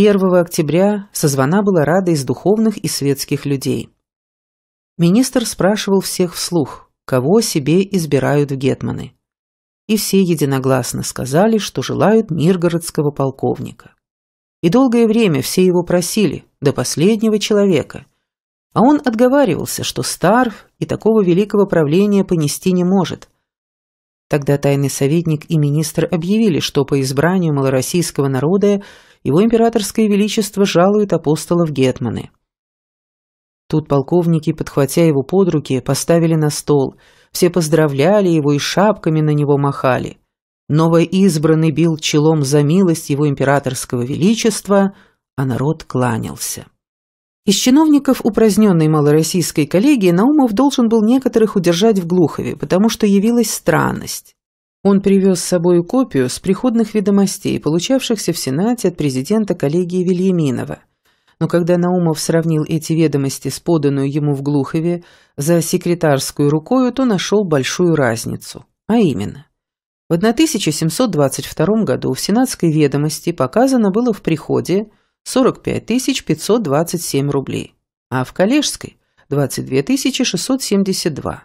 1 октября созвана была рада из духовных и светских людей. Министр спрашивал всех вслух, кого себе избирают в гетманы. И все единогласно сказали, что желают миргородского полковника. И долгое время все его просили, до последнего человека. А он отговаривался, что стар и такого великого правления понести не может. Тогда тайный советник и министр объявили, что по избранию малороссийского народа его императорское величество жалует апостолов Гетманы. Тут полковники, подхватя его под руки, поставили на стол. Все поздравляли его и шапками на него махали. Новоизбранный бил челом за милость его императорского величества, а народ кланялся. Из чиновников упраздненной малороссийской коллегии Наумов должен был некоторых удержать в Глухове, потому что явилась странность. Он привез с собой копию с приходных ведомостей, получавшихся в Сенате от президента коллегии Вильяминова. Но когда Наумов сравнил эти ведомости с поданную ему в Глухове за секретарскую рукою, то нашел большую разницу. А именно, в 1722 году в сенатской ведомости показано было в приходе 45 527 рублей, а в коллежской – 22 672.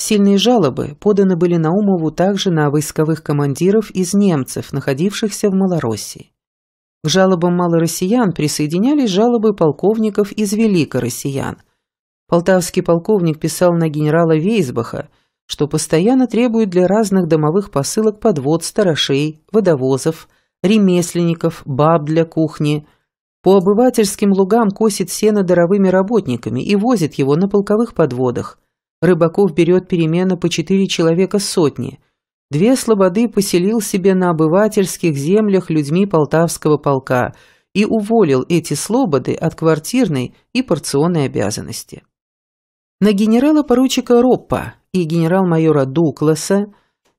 Сильные жалобы поданы были Наумову также на войсковых командиров из немцев, находившихся в Малороссии. К жалобам малороссиян присоединялись жалобы полковников из великороссиян. Полтавский полковник писал на генерала Вейсбаха, что постоянно требует для разных домовых посылок подвод старошей, водовозов, ремесленников, баб для кухни. По обывательским лугам косит сено даровыми работниками и возит его на полковых подводах – Рыбаков берет перемена по четыре человека сотни. Две слободы поселил себе на обывательских землях людьми Полтавского полка и уволил эти слободы от квартирной и порционной обязанности. На генерала-поручика Роппа и генерал-майора Дукласа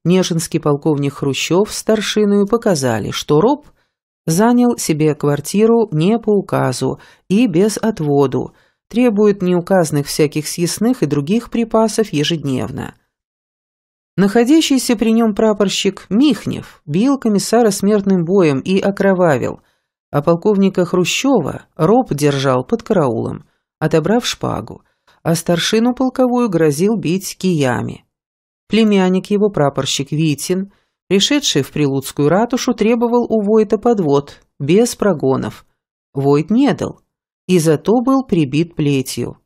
нежинский полковник Хрущев старшиною показали, что Роб занял себе квартиру не по указу и без отводу – требует неуказанных всяких съестных и других припасов ежедневно. Находящийся при нем прапорщик Михнев бил комиссара смертным боем и окровавил, а полковника Хрущева роб держал под караулом, отобрав шпагу, а старшину полковую грозил бить киями. Племянник его, прапорщик Витин, пришедший в Прилуцкую ратушу, требовал у Войта подвод, без прогонов. Войт не дал – и зато был прибит плетью.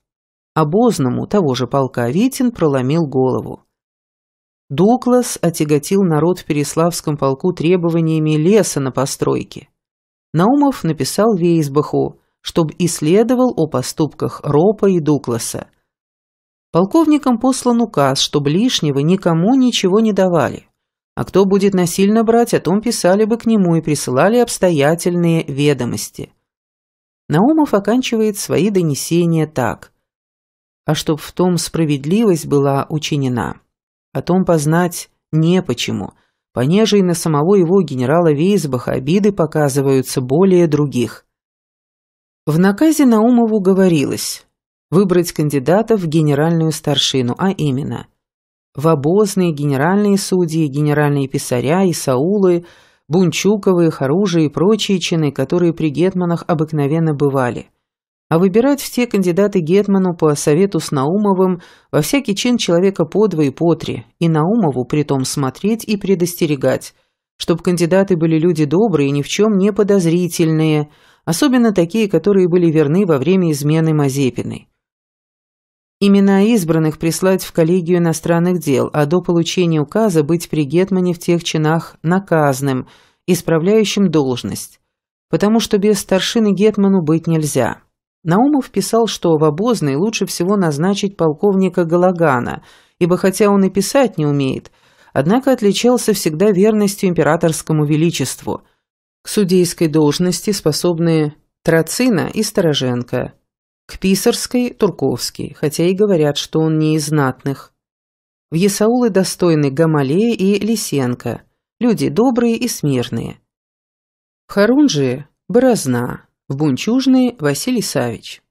Обозному того же полка Витин проломил голову. Дуклас отяготил народ в Переславском полку требованиями леса на постройке. Наумов написал Вейсбаху, чтобы исследовал о поступках Ропа и Дукласа. Полковникам послан указ, чтобы лишнего никому ничего не давали. А кто будет насильно брать, о том писали бы к нему и присылали обстоятельные ведомости – Наумов оканчивает свои донесения так. «А чтоб в том справедливость была учинена, о а том познать не почему, понеже и на самого его генерала Вейсбаха обиды показываются более других». В наказе Наумову говорилось выбрать кандидатов в генеральную старшину, а именно – в обозные генеральные судьи, генеральные писаря и саулы – Бунчуковые, оружие и прочие чины, которые при гетманах обыкновенно бывали. А выбирать все кандидаты гетману по совету с Наумовым во всякий чин человека по два и по три, и Наумову притом смотреть и предостерегать, чтобы кандидаты были люди добрые и ни в чем не подозрительные, особенно такие, которые были верны во время измены Мазепиной имена избранных прислать в коллегию иностранных дел, а до получения указа быть при Гетмане в тех чинах наказным, исправляющим должность, потому что без старшины Гетману быть нельзя. Наумов писал, что в обозной лучше всего назначить полковника Галагана, ибо хотя он и писать не умеет, однако отличался всегда верностью императорскому величеству. К судейской должности способны Троцина и Стороженко – к Писарской – Турковский, хотя и говорят, что он не из знатных. В Есаулы достойны Гамалея и Лисенко, люди добрые и смирные. В Харунжи – Борозна, в Бунчужные – Василий Савич.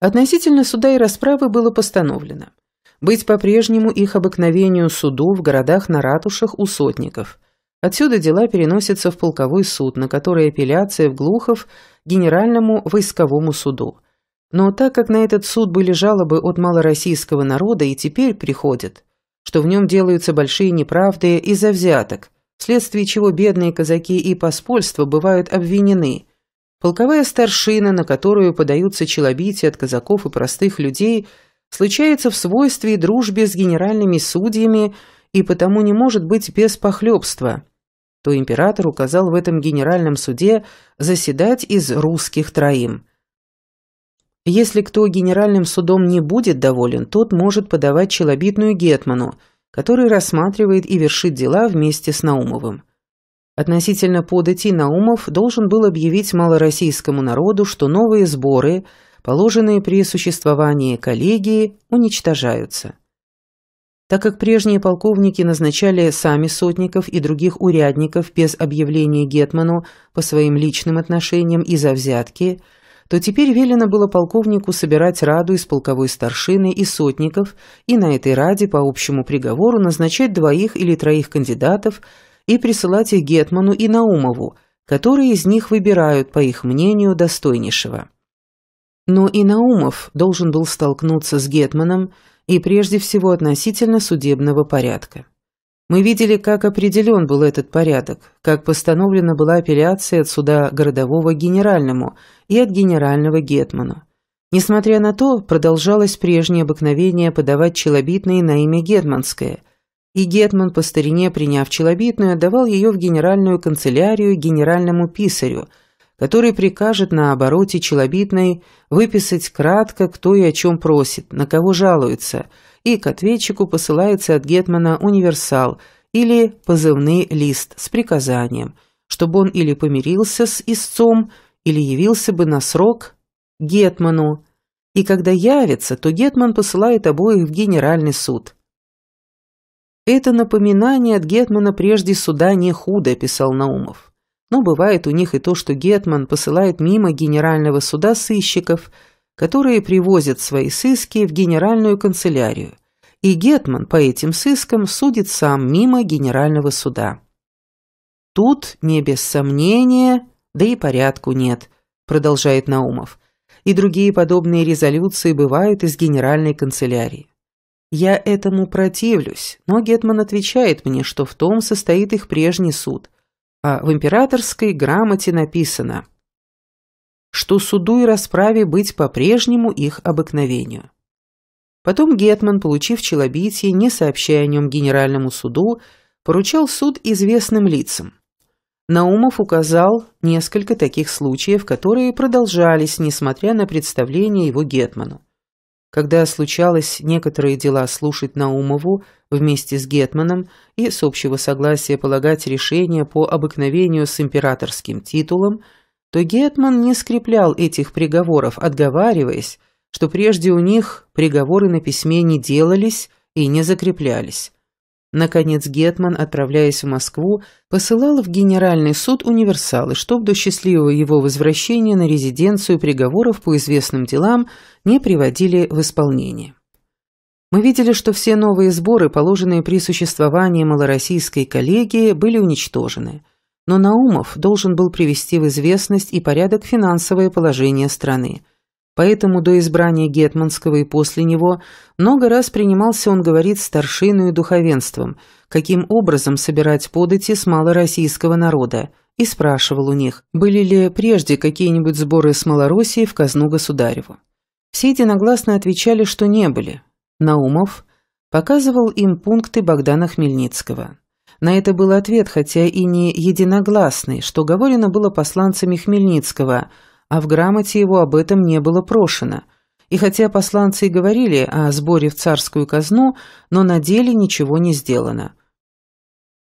Относительно суда и расправы было постановлено быть по-прежнему их обыкновению суду в городах на ратушах у сотников. Отсюда дела переносятся в полковой суд, на который апелляция в Глухов – генеральному войсковому суду – но так как на этот суд были жалобы от малороссийского народа и теперь приходят, что в нем делаются большие неправды из-за взяток, вследствие чего бедные казаки и поспольство бывают обвинены, полковая старшина, на которую подаются челобития от казаков и простых людей, случается в свойстве и дружбе с генеральными судьями и потому не может быть без похлебства, то император указал в этом генеральном суде заседать из русских троим – если кто генеральным судом не будет доволен, тот может подавать челобитную Гетману, который рассматривает и вершит дела вместе с Наумовым. Относительно подати Наумов должен был объявить малороссийскому народу, что новые сборы, положенные при существовании коллегии, уничтожаются. Так как прежние полковники назначали сами сотников и других урядников без объявления Гетману по своим личным отношениям и за взятки – то теперь велено было полковнику собирать раду из полковой старшины и сотников и на этой раде по общему приговору назначать двоих или троих кандидатов и присылать их Гетману и Наумову, которые из них выбирают, по их мнению, достойнейшего. Но и Наумов должен был столкнуться с Гетманом и прежде всего относительно судебного порядка. Мы видели, как определен был этот порядок, как постановлена была апелляция от суда городового генеральному и от генерального гетману. Несмотря на то, продолжалось прежнее обыкновение подавать челобитные на имя Гетманское, и Гетман по старине, приняв челобитную, отдавал ее в генеральную канцелярию генеральному писарю, который прикажет на обороте челобитной выписать кратко, кто и о чем просит, на кого жалуется – и к ответчику посылается от Гетмана универсал или позывный лист с приказанием, чтобы он или помирился с истцом, или явился бы на срок Гетману, и когда явится, то Гетман посылает обоих в Генеральный суд. «Это напоминание от Гетмана прежде суда не худо», – писал Наумов. Но бывает у них и то, что Гетман посылает мимо Генерального суда сыщиков – которые привозят свои сыски в генеральную канцелярию, и Гетман по этим сыскам судит сам мимо генерального суда. Тут, не без сомнения, да и порядку нет, продолжает Наумов, и другие подобные резолюции бывают из генеральной канцелярии. Я этому противлюсь, но Гетман отвечает мне, что в том состоит их прежний суд, а в императорской грамоте написано – что суду и расправе быть по-прежнему их обыкновению. Потом Гетман, получив челобитие, не сообщая о нем генеральному суду, поручал суд известным лицам. Наумов указал несколько таких случаев, которые продолжались, несмотря на представление его Гетману. Когда случалось некоторые дела слушать Наумову вместе с Гетманом и с общего согласия полагать решение по обыкновению с императорским титулом – то Гетман не скреплял этих приговоров, отговариваясь, что прежде у них приговоры на письме не делались и не закреплялись. Наконец Гетман, отправляясь в Москву, посылал в Генеральный суд универсалы, чтобы до счастливого его возвращения на резиденцию приговоров по известным делам не приводили в исполнение. Мы видели, что все новые сборы, положенные при существовании малороссийской коллегии, были уничтожены – но Наумов должен был привести в известность и порядок финансовое положение страны. Поэтому до избрания Гетманского и после него много раз принимался он говорить старшину и духовенством, каким образом собирать подати с малороссийского народа, и спрашивал у них, были ли прежде какие-нибудь сборы с Малороссии в казну государеву. Все единогласно отвечали, что не были. Наумов показывал им пункты Богдана Хмельницкого. На это был ответ, хотя и не единогласный, что говорено было посланцами Хмельницкого, а в грамоте его об этом не было прошено. И хотя посланцы и говорили о сборе в царскую казну, но на деле ничего не сделано.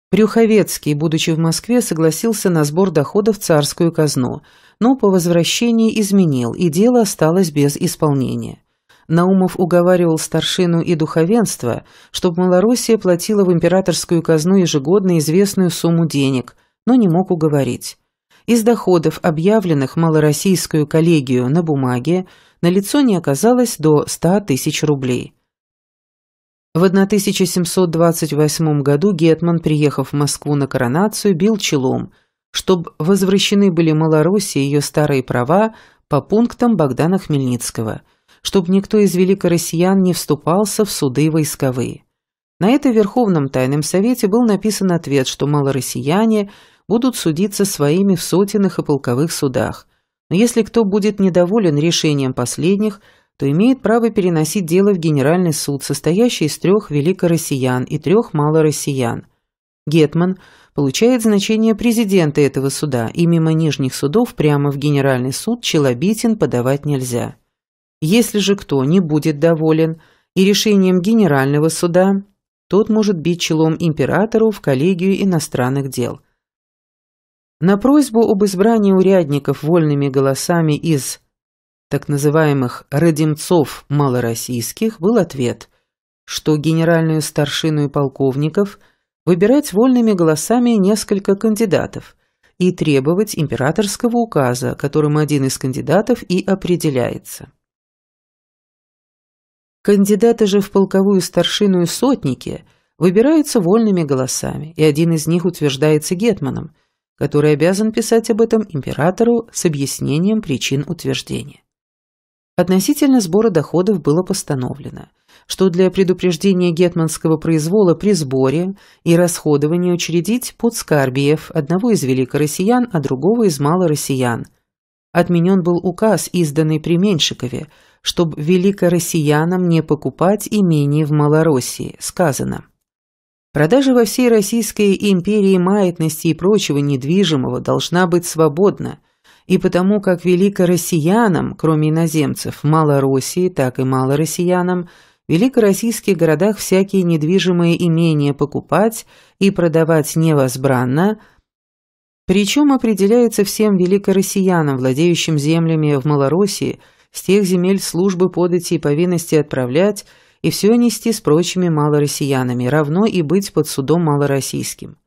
Прюховецкий, будучи в Москве, согласился на сбор дохода в царскую казну, но по возвращении изменил, и дело осталось без исполнения. Наумов уговаривал старшину и духовенство, чтобы Малороссия платила в императорскую казну ежегодно известную сумму денег, но не мог уговорить. Из доходов, объявленных малороссийскую коллегию на бумаге, на лицо не оказалось до 100 тысяч рублей. В 1728 году Гетман, приехав в Москву на коронацию, бил челом, чтобы возвращены были Малороссии ее старые права по пунктам Богдана Хмельницкого – чтобы никто из великороссиян не вступался в суды войсковые. На это Верховном Тайном Совете был написан ответ, что малороссияне будут судиться своими в сотенных и полковых судах, но если кто будет недоволен решением последних, то имеет право переносить дело в Генеральный суд, состоящий из трех великороссиян и трех малороссиян. Гетман получает значение президента этого суда, и мимо нижних судов прямо в Генеральный суд Челобитин подавать нельзя. Если же кто не будет доволен и решением Генерального суда, тот может бить челом императору в коллегию иностранных дел. На просьбу об избрании урядников вольными голосами из так называемых «родимцов малороссийских» был ответ, что генеральную старшину и полковников выбирать вольными голосами несколько кандидатов и требовать императорского указа, которым один из кандидатов и определяется. Кандидаты же в полковую старшину и сотники выбираются вольными голосами, и один из них утверждается гетманом, который обязан писать об этом императору с объяснением причин утверждения. Относительно сбора доходов было постановлено, что для предупреждения гетманского произвола при сборе и расходовании учредить подскарбиев одного из великороссиян, а другого из малороссиян, Отменен был указ, изданный при Меншикове, чтобы великороссиянам не покупать имение в Малороссии, сказано. Продажа во всей Российской империи маятности и прочего недвижимого должна быть свободна, и потому как великороссиянам, кроме иноземцев, Малороссии так и малороссиянам в великороссийских городах всякие недвижимые имения покупать и продавать невозбранно – причем определяется всем великороссиянам, владеющим землями в Малороссии, с тех земель службы подати и повинности отправлять и все нести с прочими малороссиянами, равно и быть под судом малороссийским.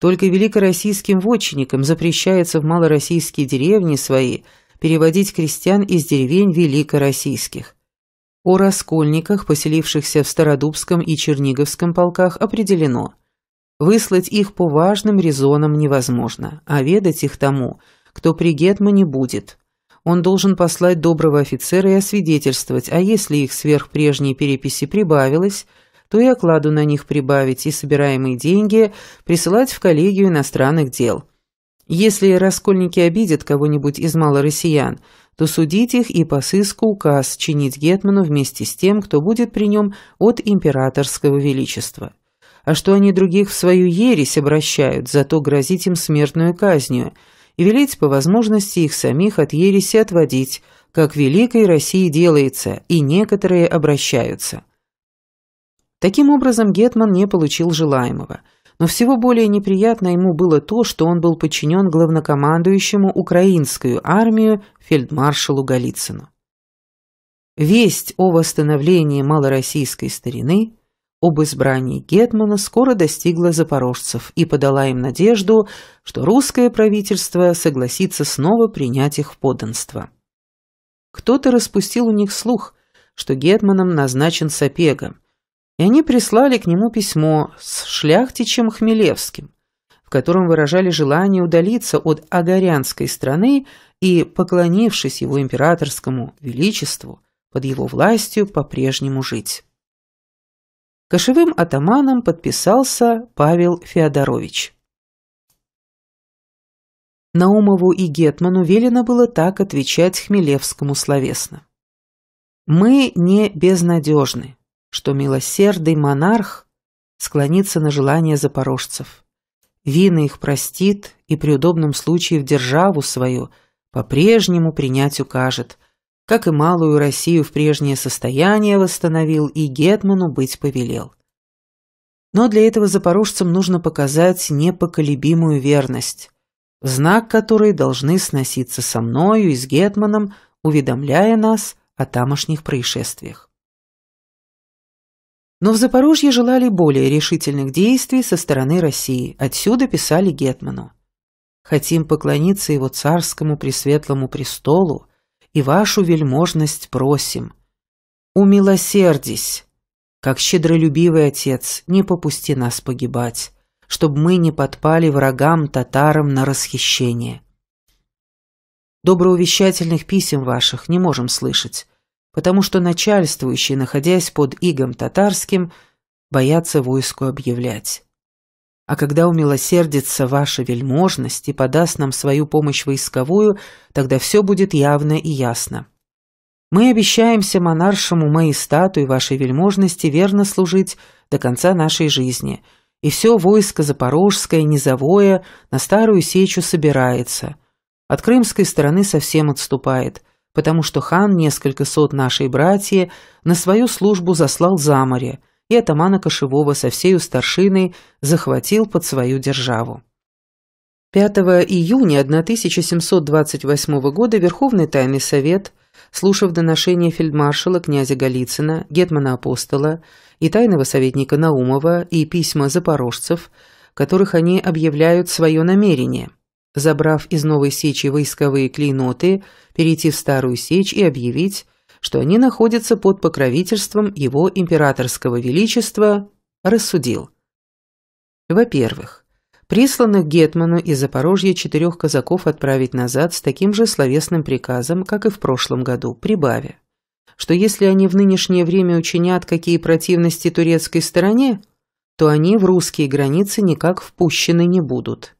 Только великороссийским вотчинникам запрещается в малороссийские деревни свои переводить крестьян из деревень великороссийских. О раскольниках, поселившихся в Стародубском и Черниговском полках, определено – Выслать их по важным резонам невозможно, а ведать их тому, кто при Гетмане будет. Он должен послать доброго офицера и освидетельствовать, а если их сверх прежней переписи прибавилось, то и окладу на них прибавить и собираемые деньги присылать в коллегию иностранных дел. Если раскольники обидят кого-нибудь из малороссиян, то судить их и по сыску указ чинить Гетману вместе с тем, кто будет при нем от императорского величества а что они других в свою ересь обращают, зато грозить им смертную казнью, и велеть по возможности их самих от ереси отводить, как в Великой России делается, и некоторые обращаются. Таким образом, Гетман не получил желаемого, но всего более неприятно ему было то, что он был подчинен главнокомандующему украинскую армию фельдмаршалу Голицыну. Весть о восстановлении малороссийской старины об избрании Гетмана скоро достигла запорожцев и подала им надежду, что русское правительство согласится снова принять их в подданство. Кто-то распустил у них слух, что Гетманом назначен Сапега, и они прислали к нему письмо с шляхтичем Хмелевским, в котором выражали желание удалиться от агарянской страны и, поклонившись его императорскому величеству, под его властью по-прежнему жить кошевым атаманом подписался Павел Феодорович. Наумову и Гетману велено было так отвечать Хмелевскому словесно. «Мы не безнадежны, что милосердный монарх склонится на желание запорожцев. Вины их простит и при удобном случае в державу свою по-прежнему принять укажет, как и малую Россию в прежнее состояние восстановил и Гетману быть повелел. Но для этого запорожцам нужно показать непоколебимую верность, знак которой должны сноситься со мною и с Гетманом, уведомляя нас о тамошних происшествиях. Но в Запорожье желали более решительных действий со стороны России, отсюда писали Гетману. «Хотим поклониться его царскому пресветлому престолу, и вашу вельможность просим. Умилосердись, как щедролюбивый отец, не попусти нас погибать, чтобы мы не подпали врагам татарам на расхищение. Доброувещательных писем ваших не можем слышать, потому что начальствующие, находясь под игом татарским, боятся войску объявлять. А когда умилосердится ваша вельможность и подаст нам свою помощь войсковую, тогда все будет явно и ясно. Мы обещаемся монаршему моей статуи вашей вельможности верно служить до конца нашей жизни, и все войско запорожское, низовое, на старую сечу собирается. От крымской стороны совсем отступает, потому что хан несколько сот нашей братья на свою службу заслал за море – и атамана Кошевого со всею старшиной захватил под свою державу. 5 июня 1728 года Верховный Тайный Совет, слушав доношение фельдмаршала князя Голицына, гетмана Апостола и тайного советника Наумова и письма запорожцев, которых они объявляют свое намерение, забрав из Новой Сечи войсковые клейноты, перейти в Старую Сечь и объявить, что они находятся под покровительством его императорского величества, рассудил. Во-первых, присланных Гетману из Запорожья четырех казаков отправить назад с таким же словесным приказом, как и в прошлом году, прибавя, что если они в нынешнее время учинят какие противности турецкой стороне, то они в русские границы никак впущены не будут.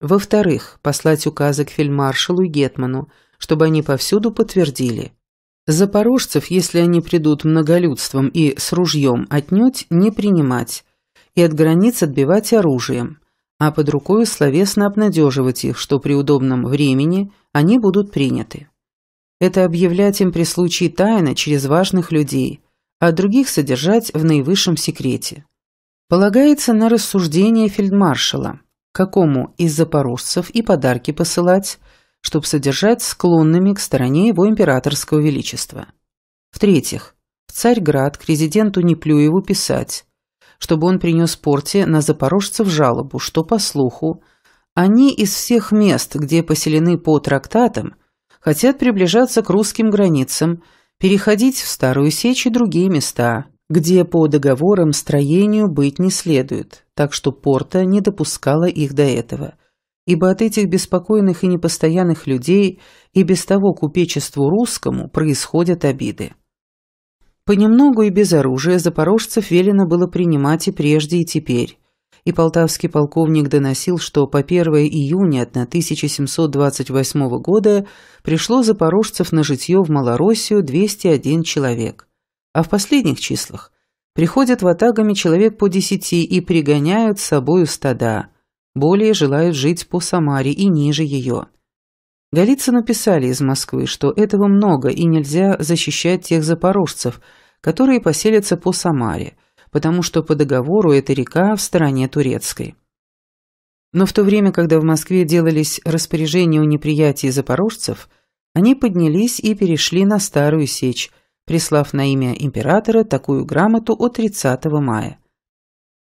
Во-вторых, послать указы к фельдмаршалу и Гетману, чтобы они повсюду подтвердили. Запорожцев, если они придут многолюдством и с ружьем, отнюдь не принимать, и от границ отбивать оружием, а под рукой словесно обнадеживать их, что при удобном времени они будут приняты. Это объявлять им при случае тайно через важных людей, а других содержать в наивысшем секрете. Полагается на рассуждение фельдмаршала, какому из запорожцев и подарки посылать, чтобы содержать склонными к стороне его императорского величества. В-третьих, в Царьград к резиденту Неплюеву писать, чтобы он принес порте на запорожцев жалобу, что, по слуху, они из всех мест, где поселены по трактатам, хотят приближаться к русским границам, переходить в Старую Сечь и другие места, где по договорам строению быть не следует, так что порта не допускала их до этого, ибо от этих беспокойных и непостоянных людей и без того купечеству русскому происходят обиды. Понемногу и без оружия запорожцев велено было принимать и прежде, и теперь. И полтавский полковник доносил, что по 1 июня 1728 года пришло запорожцев на житье в Малороссию 201 человек. А в последних числах приходят ватагами человек по десяти и пригоняют с собою стада – более желают жить по Самаре и ниже ее. Голицы написали из Москвы, что этого много и нельзя защищать тех запорожцев, которые поселятся по Самаре, потому что по договору эта река в стороне турецкой. Но в то время, когда в Москве делались распоряжения о неприятии запорожцев, они поднялись и перешли на Старую Сечь, прислав на имя императора такую грамоту от 30 мая.